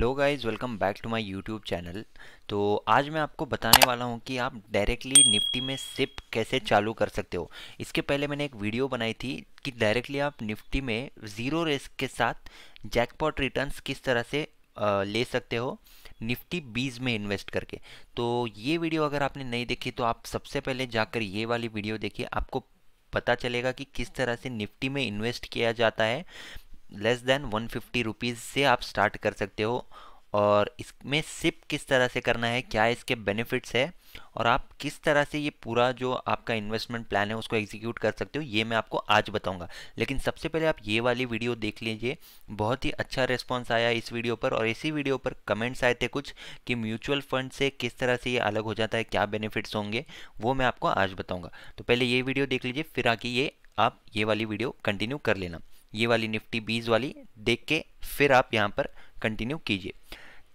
hello guys welcome back to my YouTube channel तो आज मैं आपको बताने वाला हूं कि आप डायरेक्टली निफ्टी में सिप कैसे चालू कर सकते हो इसके पहले मैंने एक वीडियो बनाई थी कि डायरेक्टली आप निफ्टी में ज़ीरो रिस्क के साथ जैकपॉट रिटर्न्स किस तरह से ले सकते हो निफ्टी बीज में इन्वेस्ट करके तो ये वीडियो अगर आपने नहीं देखी तो आप सबसे पहले जाकर ये वाली वीडियो देखिए आपको पता चलेगा कि किस तरह से निफ्टी में इन्वेस्ट किया जाता है लेस देन फिफ्टी रुपीज से आप स्टार्ट कर सकते हो और इसमें सिप किस तरह से करना है क्या इसके बेनिफिट्स है और आप किस तरह से ये पूरा जो आपका इन्वेस्टमेंट प्लान है उसको एग्जीक्यूट कर सकते हो ये मैं आपको आज बताऊंगा लेकिन सबसे पहले आप ये वाली वीडियो देख लीजिए बहुत ही अच्छा रिस्पॉन्स आया इस वीडियो पर और इसी वीडियो पर कमेंट्स आए थे कुछ कि म्यूचुअल फंड से किस तरह से ये अलग हो जाता है क्या बेनिफिट्स होंगे वो मैं आपको आज बताऊँगा तो पहले ये वीडियो देख लीजिए फिर आके ये आप ये वाली वीडियो कंटिन्यू कर लेना ये वाली निफ्टी बीज वाली देख के फिर आप यहाँ पर कंटिन्यू कीजिए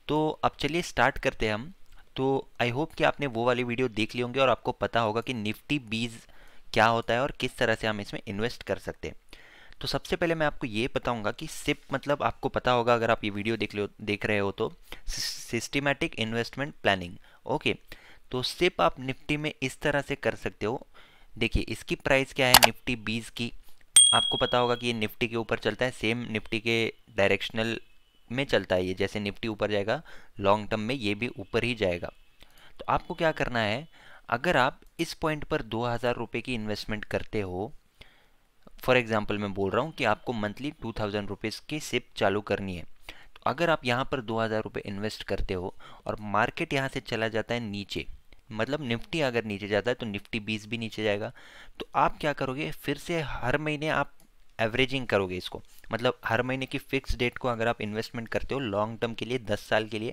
तो अब चलिए स्टार्ट करते हैं हम तो आई होप कि आपने वो वाली वीडियो देख ली होंगे और आपको पता होगा कि निफ्टी बीज क्या होता है और किस तरह से हम इसमें इन्वेस्ट कर सकते हैं तो सबसे पहले मैं आपको ये बताऊंगा कि सिप मतलब आपको पता होगा अगर आप ये वीडियो देख लो देख रहे हो तो सिस्टमेटिक इन्वेस्टमेंट प्लानिंग ओके तो सिप आप निफ्टी में इस तरह से कर सकते हो देखिए इसकी प्राइस क्या है निफ्टी बीज की आपको पता होगा कि ये निफ्टी के ऊपर चलता है सेम निफ्टी के डायरेक्शनल में चलता है ये जैसे निफ्टी ऊपर जाएगा लॉन्ग टर्म में ये भी ऊपर ही जाएगा तो आपको क्या करना है अगर आप इस पॉइंट पर दो हज़ार रुपये की इन्वेस्टमेंट करते हो फॉर एग्जाम्पल मैं बोल रहा हूँ कि आपको मंथली टू थाउजेंड रुपीज़ की सिप चालू करनी है तो अगर आप यहाँ पर दो हज़ार इन्वेस्ट करते हो और मार्केट यहाँ से चला जाता है नीचे मतलब निफ्टी अगर नीचे जाता है तो निफ्टी बीस भी नीचे जाएगा तो आप क्या करोगे फिर से हर महीने आप एवरेजिंग करोगे इसको मतलब हर महीने की फिक्स डेट को अगर आप इन्वेस्टमेंट करते हो लॉन्ग टर्म के लिए दस साल के लिए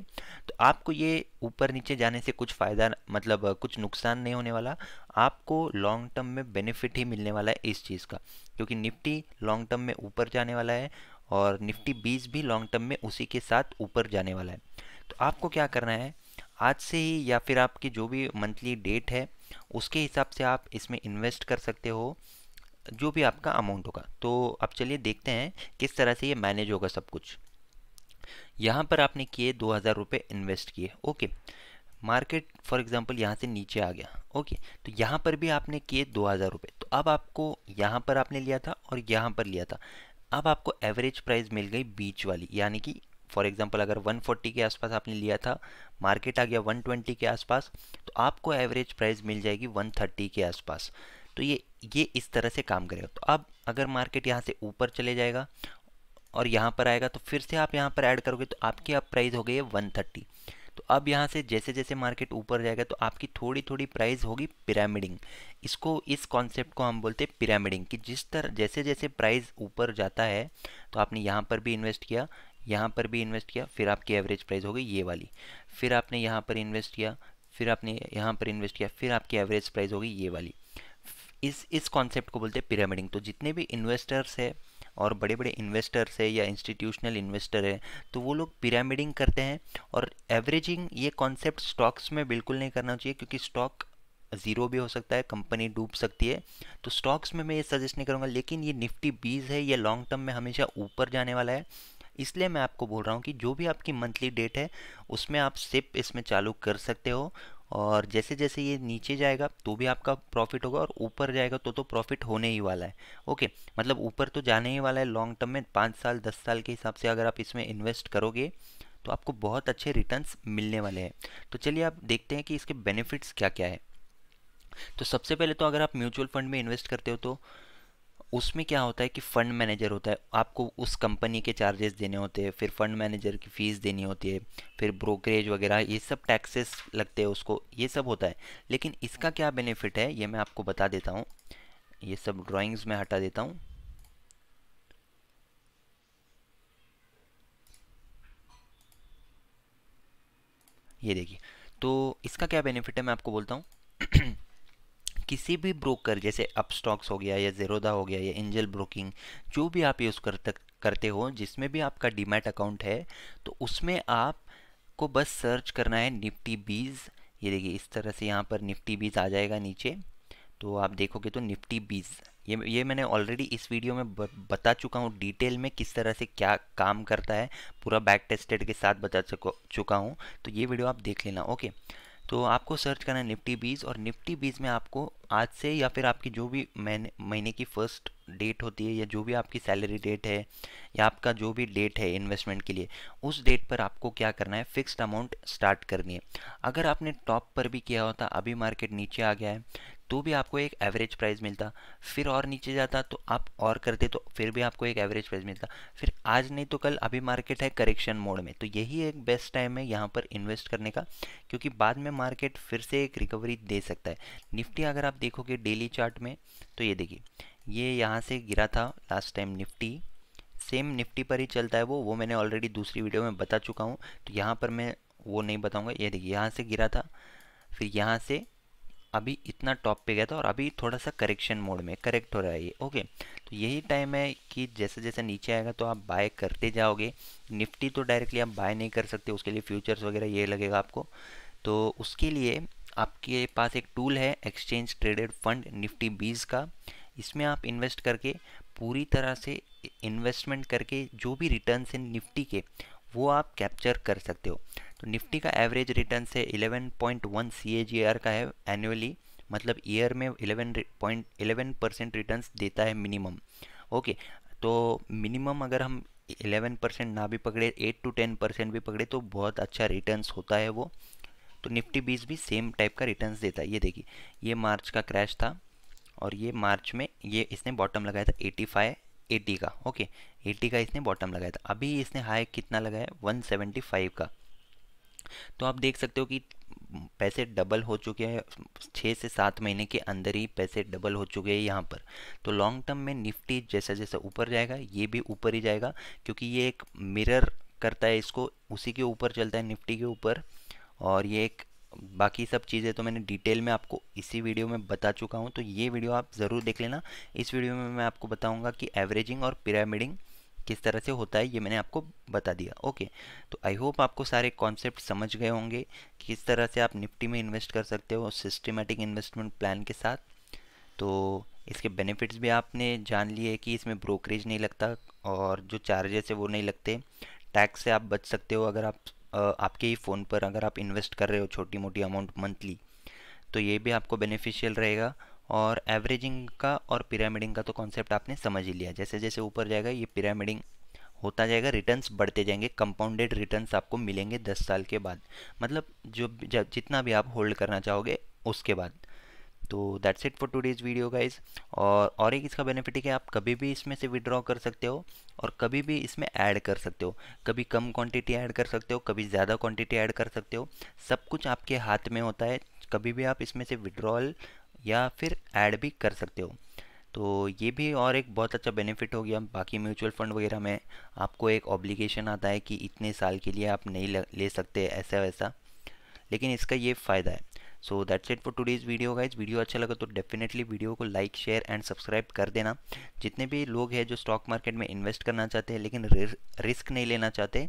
तो आपको ये ऊपर नीचे जाने से कुछ फ़ायदा मतलब कुछ नुकसान नहीं होने वाला आपको लॉन्ग टर्म में बेनिफिट ही मिलने वाला है इस चीज़ का क्योंकि निफ्टी लॉन्ग टर्म में ऊपर जाने वाला है और निफ्टी बीस भी लॉन्ग टर्म में उसी के साथ ऊपर जाने वाला है तो आपको क्या करना है आज से ही या फिर आपकी जो भी मंथली डेट है उसके हिसाब से आप इसमें इन्वेस्ट कर सकते हो जो भी आपका अमाउंट होगा तो अब चलिए देखते हैं किस तरह से ये मैनेज होगा सब कुछ यहाँ पर आपने किए दो हज़ार रुपये इन्वेस्ट किए ओके मार्केट फॉर एग्जांपल यहाँ से नीचे आ गया ओके तो यहाँ पर भी आपने किए दो हज़ार रुपये तो अब आपको यहाँ पर आपने लिया था और यहाँ पर लिया था अब आपको एवरेज प्राइस मिल गई बीच वाली यानी कि फॉर एग्जांपल अगर 140 के आसपास आपने लिया था मार्केट आ गया 120 के आसपास तो आपको एवरेज प्राइस मिल जाएगी 130 के आसपास तो ये ये इस तरह से काम करेगा तो अब अगर मार्केट यहाँ से ऊपर चले जाएगा और यहाँ पर आएगा तो फिर से आप यहाँ पर ऐड करोगे तो आपकी अब प्राइस हो गई है वन थर्टी तो अब यहाँ से जैसे जैसे मार्केट ऊपर जाएगा तो आपकी थोड़ी थोड़ी प्राइस होगी पिरामिडिंग इसको इस कॉन्सेप्ट को हम बोलते हैं पिरामिडिंग कि जिस तरह जैसे जैसे प्राइस ऊपर जाता है तो आपने यहाँ पर भी इन्वेस्ट किया यहाँ पर भी इन्वेस्ट किया फिर आपकी एवरेज प्राइस हो गई ये वाली फिर आपने यहाँ पर इन्वेस्ट किया फिर आपने यहाँ पर इन्वेस्ट किया फिर आपकी एवरेज प्राइस हो गई ये वाली इस इस कॉन्सेप्ट को बोलते हैं पिरामिडिंग तो जितने भी इन्वेस्टर्स है और बड़े बड़े इन्वेस्टर्स है या इंस्टीट्यूशनल इन्वेस्टर है तो वो लोग पिरामिडिंग करते हैं और एवरेजिंग ये कॉन्सेप्ट स्टॉक्स में बिल्कुल नहीं करना चाहिए क्योंकि स्टॉक ज़ीरो भी हो सकता है कंपनी डूब सकती है तो स्टॉक्स में मैं ये सजेस्ट नहीं करूँगा लेकिन ये निफ्टी बीज है ये लॉन्ग टर्म में हमेशा ऊपर जाने वाला है इसलिए मैं आपको बोल रहा हूँ कि जो भी आपकी मंथली डेट है उसमें आप सिप इसमें चालू कर सकते हो और जैसे जैसे ये नीचे जाएगा तो भी आपका प्रॉफिट होगा और ऊपर जाएगा तो तो प्रॉफिट होने ही वाला है ओके मतलब ऊपर तो जाने ही वाला है लॉन्ग टर्म में पाँच साल दस साल के हिसाब से अगर आप इसमें इन्वेस्ट करोगे तो आपको बहुत अच्छे रिटर्न्स मिलने वाले हैं तो चलिए आप देखते हैं कि इसके बेनिफिट्स क्या क्या है तो सबसे पहले तो अगर आप म्यूचुअल फंड में इन्वेस्ट करते हो तो उसमें क्या होता है कि फ़ंड मैनेजर होता है आपको उस कंपनी के चार्जेस देने होते हैं फिर फंड मैनेजर की फ़ीस देनी होती है फिर ब्रोकरेज वगैरह ये सब टैक्सेस लगते हैं उसको ये सब होता है लेकिन इसका क्या बेनिफिट है ये मैं आपको बता देता हूँ ये सब ड्राइंग्स में हटा देता हूँ ये देखिए तो इसका क्या बेनिफिट है मैं आपको बोलता हूँ किसी भी ब्रोकर जैसे अपस्टॉक्स हो गया या जेरोदा हो गया या एंजल ब्रोकिंग जो भी आप यूज़ कर करते हो जिसमें भी आपका डीमैट अकाउंट है तो उसमें आप को बस सर्च करना है निफ्टी बीज ये देखिए इस तरह से यहाँ पर निफ्टी बीज आ जाएगा नीचे तो आप देखोगे तो निफ्टी बीज ये ये मैंने ऑलरेडी इस वीडियो में ब, बता चुका हूँ डिटेल में किस तरह से क्या काम करता है पूरा बैक टेस्टेड के साथ बता चुका हूँ तो ये वीडियो आप देख लेना ओके तो आपको सर्च करना है निफ्टी बीज और निफ्टी बीज में आपको आज से या फिर आपकी जो भी महीने महीने की फर्स्ट डेट होती है या जो भी आपकी सैलरी डेट है या आपका जो भी डेट है इन्वेस्टमेंट के लिए उस डेट पर आपको क्या करना है फिक्स्ड अमाउंट स्टार्ट करनी है अगर आपने टॉप पर भी किया होता अभी मार्केट नीचे आ गया है तो भी आपको एक एवरेज प्राइस मिलता फिर और नीचे जाता तो आप और करते तो फिर भी आपको एक एवरेज प्राइस मिलता फिर आज नहीं तो कल अभी मार्केट है करेक्शन मोड में तो यही एक बेस्ट टाइम है यहाँ पर इन्वेस्ट करने का क्योंकि बाद में मार्केट फिर से एक रिकवरी दे सकता है निफ्टी अगर आप देखोगे डेली चार्ट में तो ये देखिए ये यहाँ से गिरा था last time Nifty same Nifty पर ही चलता है वो वो मैंने ऑलरेडी दूसरी वीडियो में बता चुका हूँ तो यहाँ पर मैं वो नहीं बताऊँगा ये देखिए यहाँ से गिरा था फिर यहाँ से अभी इतना टॉप पे गया था और अभी थोड़ा सा करेक्शन मोड में करेक्ट हो रहा है ये ओके तो यही टाइम है कि जैसे जैसे नीचे आएगा तो आप बाय करते जाओगे निफ्टी तो डायरेक्टली आप बाय नहीं कर सकते उसके लिए फ्यूचर्स वगैरह ये लगेगा आपको तो उसके लिए आपके पास एक टूल है एक्सचेंज ट्रेडेड फंड निफ्टी बीज का इसमें आप इन्वेस्ट करके पूरी तरह से इन्वेस्टमेंट करके जो भी रिटर्न्स हैं निफ्टी के वो आप कैप्चर कर सकते हो तो निफ्टी का एवरेज रिटर्न से 11.1 पॉइंट का है एनुअली मतलब ईयर में 11.11 परसेंट रिटर्न देता है मिनिमम ओके तो मिनिमम अगर हम 11 परसेंट ना भी पकड़े 8 टू 10 परसेंट भी पकड़े तो बहुत अच्छा रिटर्न्स होता है वो तो निफ्टी बीस भी सेम टाइप का रिटर्न्स देता है ये देखिए ये मार्च का क्रैश था और ये मार्च में ये इसने बॉटम लगाया था 85 एटी का ओके एटी का इसने बॉटम लगाया था अभी इसने हाई कितना लगाया वन सेवेंटी फाइव का तो आप देख सकते हो कि पैसे डबल हो चुके हैं छः से सात महीने के अंदर ही पैसे डबल हो चुके हैं यहाँ पर तो लॉन्ग टर्म में निफ्टी जैसा जैसा ऊपर जाएगा ये भी ऊपर ही जाएगा क्योंकि ये एक मिरर करता है इसको उसी के ऊपर चलता है निफ्टी के ऊपर और ये एक बाकी सब चीज़ें तो मैंने डिटेल में आपको इसी वीडियो में बता चुका हूँ तो ये वीडियो आप ज़रूर देख लेना इस वीडियो में मैं आपको बताऊँगा कि एवरेजिंग और पिरामिडिंग किस तरह से होता है ये मैंने आपको बता दिया ओके तो आई होप आपको सारे कॉन्सेप्ट समझ गए होंगे किस तरह से आप निफ्टी में इन्वेस्ट कर सकते हो सिस्टमेटिक इन्वेस्टमेंट प्लान के साथ तो इसके बेनिफिट्स भी आपने जान लिए कि इसमें ब्रोकरेज नहीं लगता और जो चार्जेस है वो नहीं लगते टैक्स से आप बच सकते हो अगर आप आपके ही फ़ोन पर अगर आप इन्वेस्ट कर रहे हो छोटी मोटी अमाउंट मंथली तो ये भी आपको बेनिफिशियल रहेगा और एवरेजिंग का और पिरामिडिंग का तो कॉन्सेप्ट आपने समझ ही लिया जैसे जैसे ऊपर जाएगा ये पिरामिडिंग होता जाएगा रिटर्न्स बढ़ते जाएंगे कंपाउंडेड रिटर्न्स आपको मिलेंगे दस साल के बाद मतलब जो जितना भी आप होल्ड करना चाहोगे उसके बाद तो that's it for day's video guys और और एक इसका बेनिफिट है कि आप कभी भी इसमें से विड्रॉ कर सकते हो और कभी भी इसमें ऐड कर सकते हो कभी कम क्वांटिटी ऐड कर सकते हो कभी ज़्यादा क्वांटिटी ऐड कर सकते हो सब कुछ आपके हाथ में होता है कभी भी आप इसमें से विड्रॉल या फिर ऐड भी कर सकते हो तो ये भी और एक बहुत अच्छा बेनिफिट हो गया बाकी म्यूचुअल फंड वगैरह में आपको एक ऑब्लिगेशन आता है कि इतने साल के लिए आप नहीं ले सकते ऐसा वैसा लेकिन इसका ये फ़ायदा है so that's it for today's video guys video अच्छा लगा तो डेफिनेटली वीडियो को लाइक शेयर एंड सब्सक्राइब कर देना जितने भी लोग हैं जो स्टॉक मार्केट में इन्वेस्ट करना चाहते हैं लेकिन रिस्क नहीं लेना चाहते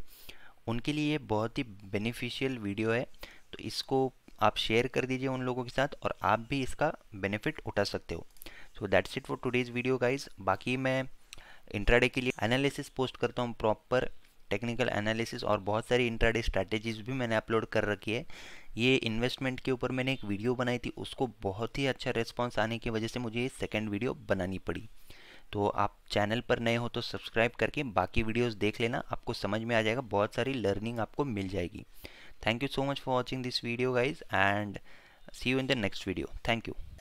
उनके लिए ये बहुत ही बेनिफिशियल वीडियो है तो इसको आप शेयर कर दीजिए उन लोगों के साथ और आप भी इसका बेनिफिट उठा सकते हो so that's it for today's video guys बाकी मैं इंट्राडे के लिए एनालिसिस पोस्ट करता हूँ प्रॉपर टेक्निकल एनालिसिस और बहुत सारी इंट्राडे स्ट्रैटेजीज भी मैंने अपलोड कर रखी है ये इन्वेस्टमेंट के ऊपर मैंने एक वीडियो बनाई थी उसको बहुत ही अच्छा रिस्पॉन्स आने की वजह से मुझे ये सेकेंड वीडियो बनानी पड़ी तो आप चैनल पर नए हो तो सब्सक्राइब करके बाकी वीडियोस देख लेना आपको समझ में आ जाएगा बहुत सारी लर्निंग आपको मिल जाएगी thank you so much for watching this video guys and see you in the next video thank you